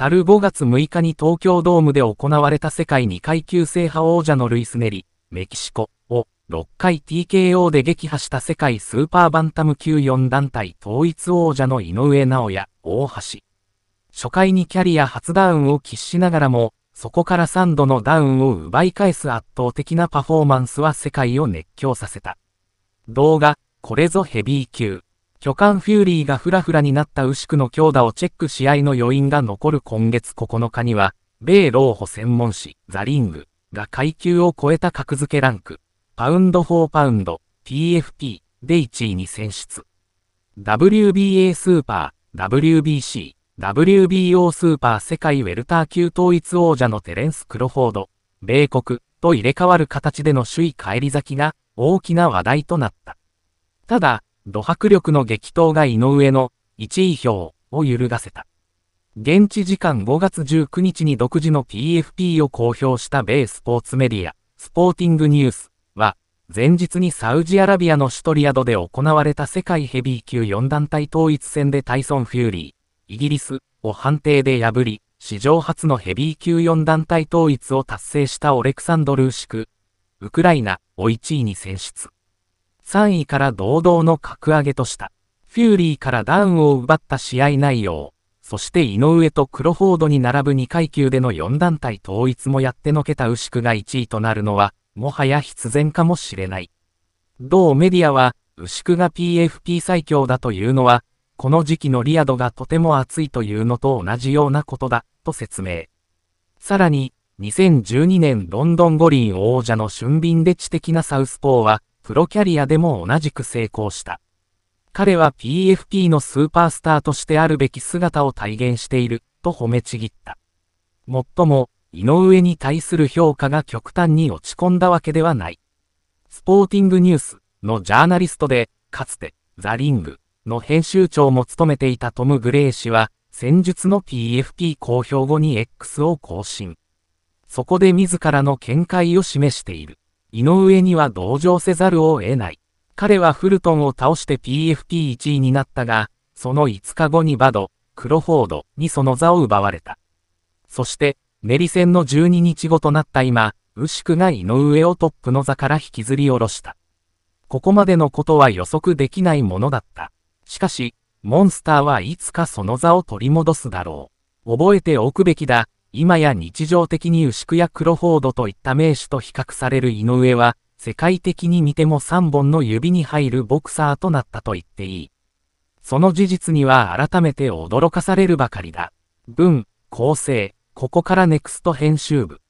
去る5月6日に東京ドームで行われた世界2階級制覇王者のルイス・ネリ、メキシコを6回 TKO で撃破した世界スーパーバンタム級4団体統一王者の井上直也、大橋。初回にキャリア初ダウンを喫しながらも、そこから3度のダウンを奪い返す圧倒的なパフォーマンスは世界を熱狂させた。動画、これぞヘビー級。巨漢フューリーがフラフラになった牛久の強打をチェック試合の余韻が残る今月9日には、米老保専門誌、ザリングが階級を超えた格付けランク、パウンド4パウンド、TFP で1位に選出。WBA スーパー、WBC、WBO スーパー世界ウェルター級統一王者のテレンス・クロフォード、米国と入れ替わる形での首位返り咲きが大きな話題となった。ただ、土迫力の激闘が井上の1位票を揺るがせた。現地時間5月19日に独自の PFP を公表した米スポーツメディア、スポーティングニュースは、前日にサウジアラビアのシュトリアドで行われた世界ヘビー級4団体統一戦でタイソン・フューリー、イギリスを判定で破り、史上初のヘビー級4団体統一を達成したオレクサンドル・ーシク、ウクライナを1位に選出。3位から堂々の格上げとした。フューリーからダウンを奪った試合内容、そして井上とクロフォードに並ぶ2階級での4団体統一もやってのけた牛久が1位となるのは、もはや必然かもしれない。同メディアは、牛久が PFP 最強だというのは、この時期のリアドがとても暑いというのと同じようなことだ、と説明。さらに、2012年ロンドン五輪王者の俊敏で知的なサウスポーは、プロキャリアでも同じく成功した。彼は PFP のスーパースターとしてあるべき姿を体現している、と褒めちぎった。もっとも、井上に対する評価が極端に落ち込んだわけではない。スポーティングニュースのジャーナリストで、かつて、ザ・リングの編集長も務めていたトム・グレイ氏は、戦術の PFP 公表後に X を更新。そこで自らの見解を示している。井上には同情せざるを得ない。彼はフルトンを倒して PFP1 位になったが、その5日後にバド、クロフォードにその座を奪われた。そして、メリ戦の12日後となった今、ウシクが井上をトップの座から引きずり下ろした。ここまでのことは予測できないものだった。しかし、モンスターはいつかその座を取り戻すだろう。覚えておくべきだ、今や日常的に牛久やクロフォードといった名手と比較される井上は、世界的に見ても3本の指に入るボクサーとなったと言っていい。その事実には改めて驚かされるばかりだ。文、構成、ここからネクスト編集部。